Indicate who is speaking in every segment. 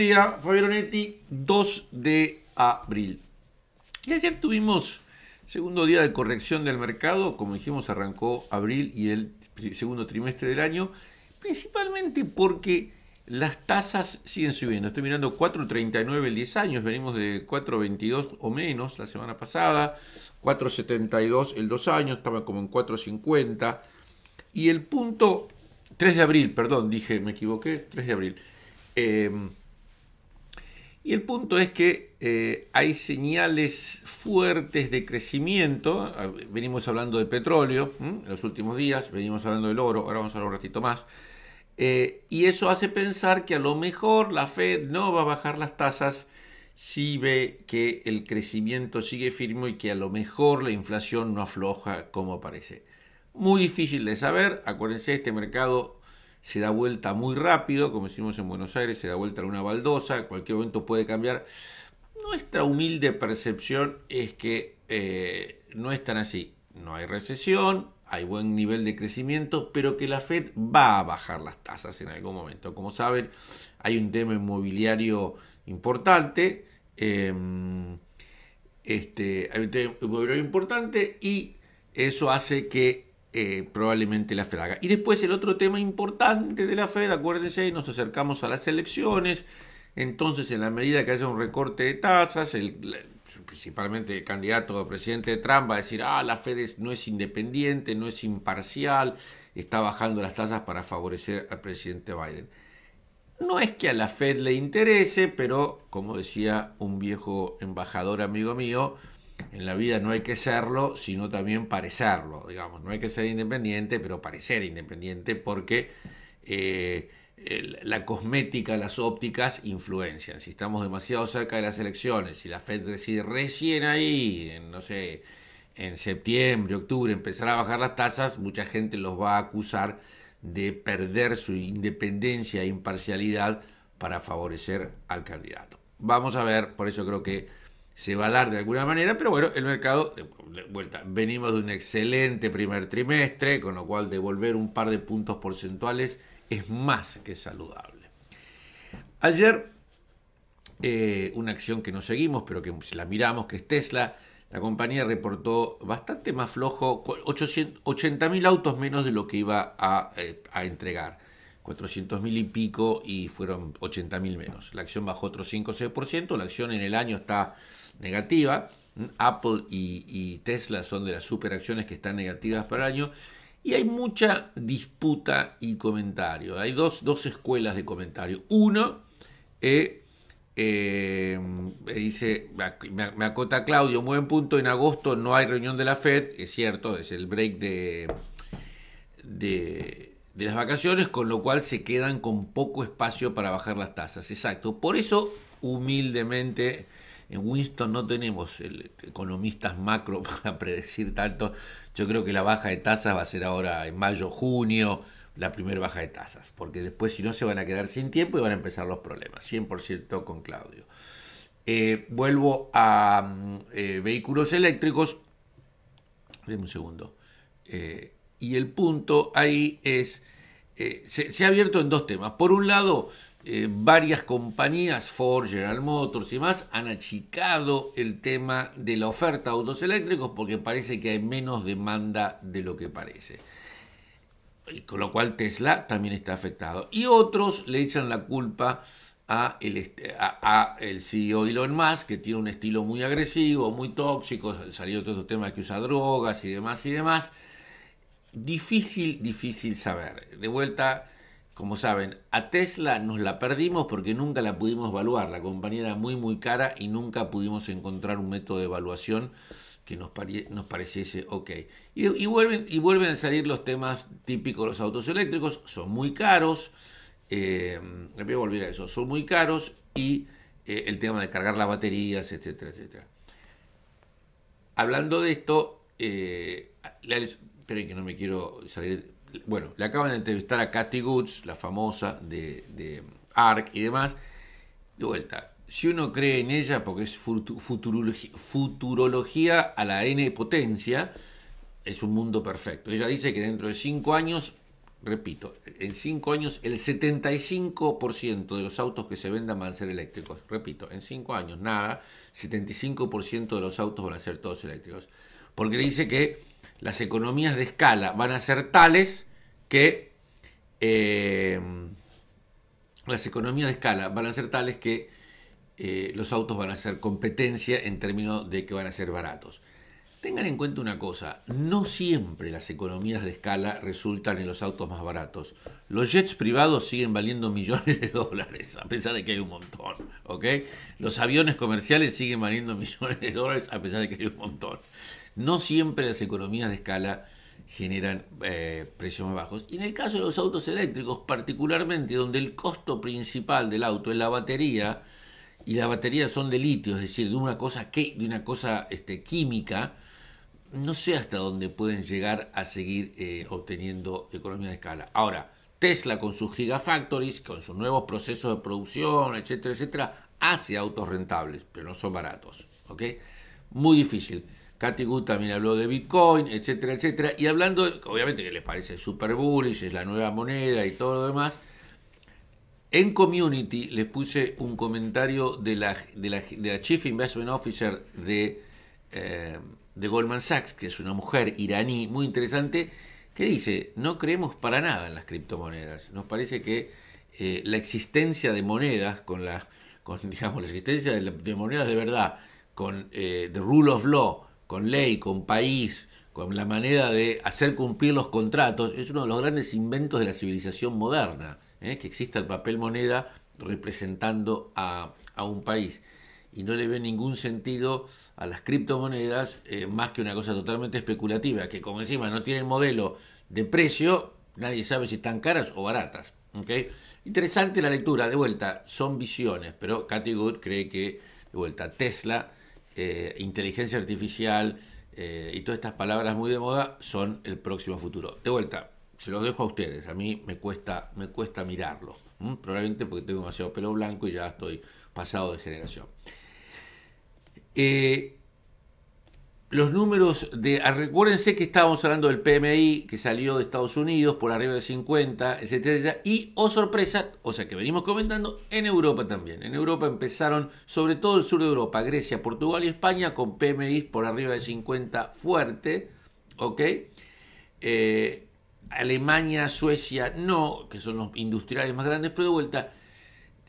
Speaker 1: día, Fabio 2 de abril. Y ayer tuvimos segundo día de corrección del mercado, como dijimos, arrancó abril y el segundo trimestre del año, principalmente porque las tasas siguen subiendo. Estoy mirando 4.39 el 10 años, venimos de 4.22 o menos la semana pasada, 4.72 el 2 años, estaba como en 4.50. Y el punto 3 de abril, perdón, dije, me equivoqué, 3 de abril. Eh, y el punto es que eh, hay señales fuertes de crecimiento. Ah, venimos hablando de petróleo en los últimos días, venimos hablando del oro, ahora vamos a hablar un ratito más. Eh, y eso hace pensar que a lo mejor la Fed no va a bajar las tasas si ve que el crecimiento sigue firme y que a lo mejor la inflación no afloja como parece. Muy difícil de saber, acuérdense, este mercado se da vuelta muy rápido, como decimos en Buenos Aires, se da vuelta en una baldosa, en cualquier momento puede cambiar. Nuestra humilde percepción es que eh, no es tan así. No hay recesión, hay buen nivel de crecimiento, pero que la Fed va a bajar las tasas en algún momento. Como saben, hay un tema inmobiliario importante. Em, este, hay un tema inmobiliario importante y eso hace que eh, probablemente la Fed haga. Y después el otro tema importante de la Fed, acuérdense, nos acercamos a las elecciones, entonces en la medida que haya un recorte de tasas, principalmente el candidato a presidente Trump va a decir, ah, la Fed no es independiente, no es imparcial, está bajando las tasas para favorecer al presidente Biden. No es que a la Fed le interese, pero como decía un viejo embajador amigo mío, en la vida no hay que serlo, sino también parecerlo, digamos, no hay que ser independiente, pero parecer independiente porque eh, la cosmética, las ópticas influencian. Si estamos demasiado cerca de las elecciones, si la Fed decide recién ahí, no sé, en septiembre, octubre, empezar a bajar las tasas, mucha gente los va a acusar de perder su independencia e imparcialidad para favorecer al candidato. Vamos a ver, por eso creo que se va a dar de alguna manera, pero bueno, el mercado, de vuelta, venimos de un excelente primer trimestre, con lo cual devolver un par de puntos porcentuales es más que saludable. Ayer, eh, una acción que no seguimos, pero que la miramos, que es Tesla, la compañía reportó bastante más flojo, 80.000 autos menos de lo que iba a eh, entregar. 400 mil y pico y fueron 80 mil menos. La acción bajó otro 5 o 6%, la acción en el año está negativa. Apple y, Tesla son de las superacciones que están negativas para año. Y hay mucha disputa y comentario. Hay dos, escuelas de comentario. Uno, eh, eh, me dice, me acota Claudio, muy buen punto, en agosto no hay reunión de la Fed, es cierto, es el break de, de de las vacaciones, con lo cual se quedan con poco espacio para bajar las tasas. Exacto. Por eso, humildemente, en Winston no tenemos economistas macro para predecir tanto. Yo creo que la baja de tasas va a ser ahora en mayo, junio, la primera baja de tasas, porque después si no se van a quedar sin tiempo y van a empezar los problemas. 100% con Claudio. Eh, vuelvo a mm, eh, vehículos eléctricos. Deme un segundo. Eh, y el punto ahí es, eh, se, ha abierto en dos temas. Por un lado, eh, varias compañías, Ford, General Motors y más, han achicado el tema de la oferta de autos eléctricos porque parece que hay menos demanda de lo que parece. Y con lo cual Tesla también está afectado. Y otros le echan la culpa a el, este, a, el, CEO Elon Musk, que tiene un estilo muy agresivo, muy tóxico, salió todo el tema de que usa drogas y demás y demás. Difícil, difícil saber. De vuelta, como saben, a Tesla nos la perdimos porque nunca la pudimos evaluar. La compañía era muy, muy cara y nunca pudimos encontrar un método de evaluación que nos, pareciese ok. Y, vuelven, y vuelven a salir los temas típicos de los autos eléctricos. Son muy caros. Eh, voy a volver a eso. Son muy caros y eh, el tema de cargar las baterías, etcétera, etcétera. Hablando de esto, eh, que no me quiero salir. Bueno, le acaban de entrevistar a Kathy Goods, la famosa de, de ARC y demás. De vuelta, si uno cree en ella, porque es futurología, futurología a la N potencia, es un mundo perfecto. Ella dice que dentro de 5 años, repito, en 5 años el 75% de los autos que se vendan van a ser eléctricos. Repito, en 5 años, nada, 75% de los autos van a ser todos eléctricos. Porque dice que las economías de escala van a ser tales que eh, las economías de escala van a ser tales que eh, los autos van a ser competencia en términos de que van a ser baratos. Tengan en cuenta una cosa, no siempre las economías de escala resultan en los autos más baratos. Los jets privados siguen valiendo millones de dólares, a pesar de que hay un montón, Los aviones comerciales siguen valiendo millones de dólares, a pesar de que hay un montón. No siempre las economías de escala generan eh, precios más bajos. Y en el caso de los autos eléctricos, particularmente donde el costo principal del auto es la batería, y las baterías son de litio, es decir, de una cosa, que, de una cosa este, química, no sé hasta dónde pueden llegar a seguir eh, obteniendo economía de escala. Ahora, Tesla con sus gigafactories, con sus nuevos procesos de producción, etcétera, etcétera, hace autos rentables, pero no son baratos. Muy difícil. Katy Good también habló de Bitcoin, etcétera, etcétera. Y hablando, obviamente que les parece super bullish, es la nueva moneda y todo lo demás. En Community les puse un comentario de la, Chief Investment Officer eh, de, Goldman Sachs, que es una mujer iraní muy interesante, que dice, no creemos para nada en las criptomonedas. Nos parece que eh, la existencia de monedas, con la, digamos, la existencia de, monedas de verdad, con eh, the rule of law, con ley, con país, con la manera de hacer cumplir los contratos, es uno de los grandes inventos de la civilización moderna, ¿eh? que exista el papel moneda representando a, un país. Y no le ve ningún sentido a las criptomonedas eh, más que una cosa totalmente especulativa, que como encima no tienen modelo de precio, nadie sabe si están caras o baratas. ¿okay? Interesante la lectura, de vuelta, son visiones, pero Cathy Good cree que, de vuelta, Tesla eh, inteligencia artificial eh, y todas estas palabras muy de moda son el próximo futuro. De vuelta, se los dejo a ustedes, a mí me cuesta, me cuesta mirarlo, probablemente porque tengo demasiado pelo blanco y ya estoy pasado de generación. Eh, los números de. Ah, recuérdense que estábamos hablando del PMI que salió de Estados Unidos por arriba de 50, etcétera, Y, o oh sorpresa, o sea que venimos comentando, en Europa también. En Europa empezaron, sobre todo el sur de Europa, Grecia, Portugal y España, con PMI por arriba de 50 fuerte, ¿ok? Eh, Alemania, Suecia, no, que son los industriales más grandes, pero de vuelta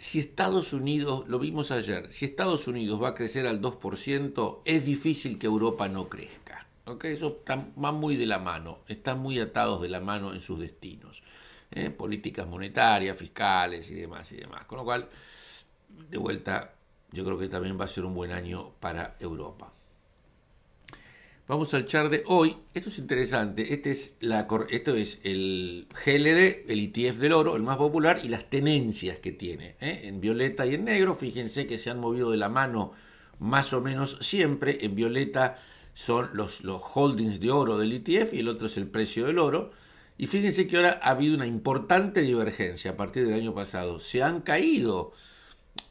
Speaker 1: si Estados Unidos, lo vimos ayer, si Estados Unidos va a crecer al 2%, es difícil que Europa no crezca. ¿okay? Eso está, va muy de la mano, están muy atados de la mano en sus destinos. ¿eh? Políticas monetarias, fiscales y demás y demás. Con lo cual, de vuelta, yo creo que también va a ser un buen año para Europa. Vamos al char de hoy. Esto es interesante. Este es esto es el GLD, el ETF del oro, el más popular, y las tenencias que tiene. ¿eh? En violeta y en negro, fíjense que se han movido de la mano más o menos siempre. En violeta son los, holdings de oro del ETF y el otro es el precio del oro. Y fíjense que ahora ha habido una importante divergencia a partir del año pasado. Se han caído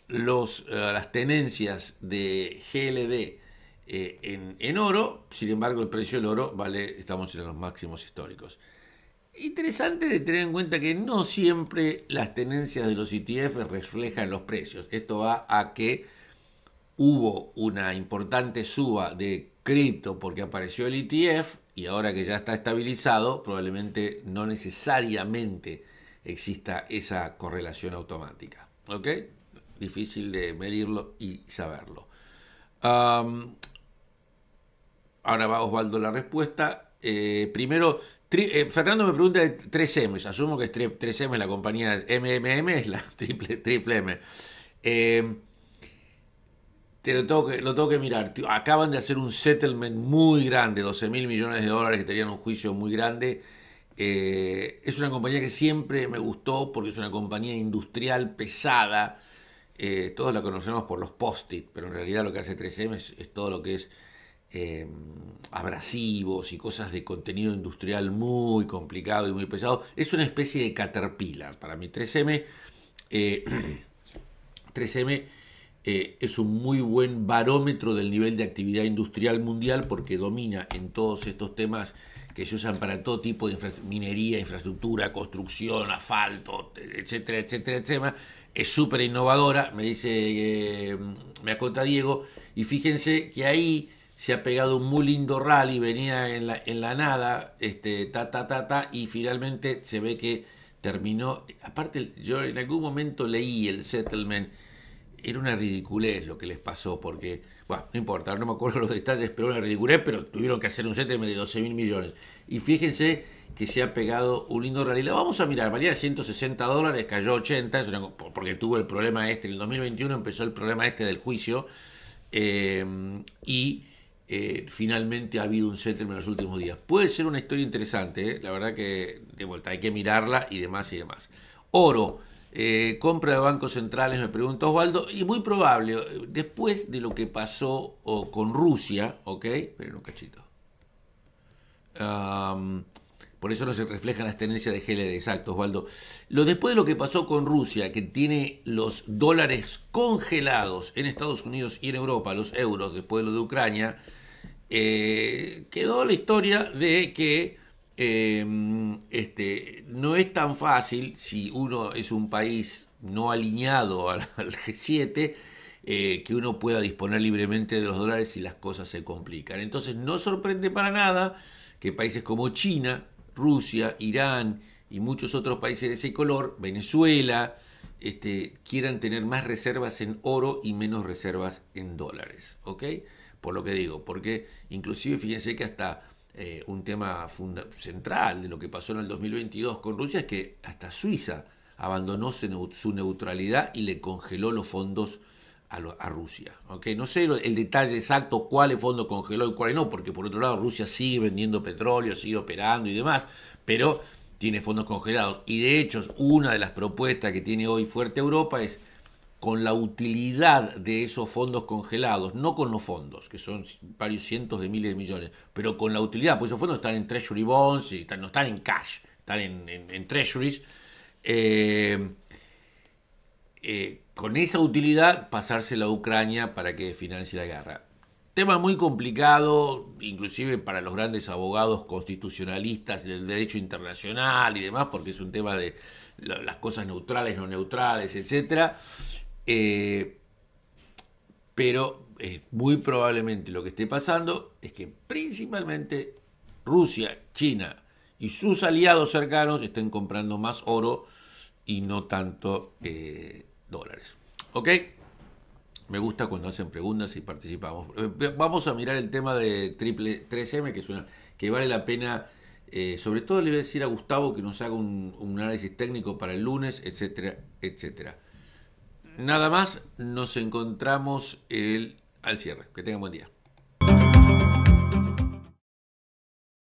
Speaker 1: eh, las tenencias de GLD eh, en, oro, sin embargo el precio del oro vale, estamos en los máximos históricos. Interesante de tener en cuenta que no siempre las tendencias de los ETF reflejan los precios. Esto va a que hubo una importante suba de cripto porque apareció el ETF y ahora que ya está estabilizado, probablemente no necesariamente exista esa correlación automática. ¿Ok? Difícil de medirlo y saberlo. Ahora va Osvaldo la respuesta. Eh, primero, eh, Fernando me pregunta de 3M. Asumo que 3, m es la compañía MMM, es la triple, M. Eh, te lo tengo, que, lo mirar. Acaban de hacer un settlement muy grande, 12 mil millones de dólares, que tenían un juicio muy grande. es una compañía que siempre me gustó porque es una compañía industrial pesada. todos la conocemos por los post-it, pero en realidad lo que hace 3M es todo lo que es Em, abrasivos y cosas de contenido industrial muy complicado y muy pesado. Es una especie de caterpillar para mí. 3M, 3M eh, eh, es un muy buen barómetro del nivel de actividad industrial mundial porque domina en todos estos temas que se usan para todo tipo de minería, infraestructura, construcción, asfalto, etcétera, etcétera, etcétera. Es súper innovadora, me dice, eh, me acota Diego, y fíjense que ahí se ha pegado un muy lindo rally, venía en la, en la nada, este, ta, ta, ta, ta, y finalmente se ve que terminó. Aparte, yo en algún momento leí el settlement, era una ridiculez lo que les pasó, porque, bueno, no importa, no me acuerdo los detalles, pero una ridiculez, pero tuvieron que hacer un settlement de 12 mil millones. Y fíjense que se ha pegado un lindo rally. la vamos a mirar, valía 160 dólares, cayó 80, porque tuvo el problema este, en el 2021 empezó el problema este del juicio, eh, y eh, finalmente ha habido un settlement en los últimos días. Puede ser una historia interesante, ¿eh? la verdad que de vuelta hay que mirarla y demás y demás. Oro, eh, compra de bancos centrales, me pregunta Osvaldo, y muy probable, después de lo que pasó con Rusia, ¿ok? pero un cachito. Por eso no se reflejan las tendencias de GLD. Exacto, Osvaldo. después de lo que pasó con Rusia, que tiene los dólares congelados en Estados Unidos y en Europa, los euros después de lo de Ucrania, eh, quedó la historia de que em, este, no es tan fácil si uno es un país no alineado al, G7, eh, que uno pueda disponer libremente de los dólares si las cosas se complican. Entonces no sorprende para nada que países como China, Rusia, Irán y muchos otros países de ese color, Venezuela, este, quieran tener más reservas en oro y menos reservas en dólares. ¿Ok? Por lo que digo, porque inclusive fíjense que hasta eh, un tema central de lo que pasó en el 2022 con Rusia es que hasta Suiza abandonó su neutralidad y le congeló los fondos a, Rusia. ¿okay? No sé el detalle exacto cuáles fondo congeló y cuáles no, porque por otro lado Rusia sigue vendiendo petróleo, sigue operando y demás, pero tiene fondos congelados. Y de hecho, una de las propuestas que tiene hoy Fuerte Europa es con la utilidad de esos fondos congelados, no con los fondos, que son varios cientos de miles de millones, pero con la utilidad, pues esos fondos están en treasury bonds, no están en cash, están en, treasuries, eh, eh, con esa utilidad pasársela a Ucrania para que financie la guerra. Tema muy complicado, inclusive para los grandes abogados constitucionalistas del derecho internacional y demás, porque es un tema de las cosas neutrales, no neutrales, etc. Eh, pero eh, muy probablemente lo que esté pasando es que principalmente Rusia, China y sus aliados cercanos estén comprando más oro y no tanto eh, dólares. ¿Ok? Me gusta cuando hacen preguntas y participamos. Eh, vamos a mirar el tema de triple 3M, que, es que vale la pena. Eh, sobre todo le voy a decir a Gustavo que nos haga un, análisis técnico para el lunes, etcétera, etcétera. Nada más, nos encontramos el, al cierre. Que tengan buen día.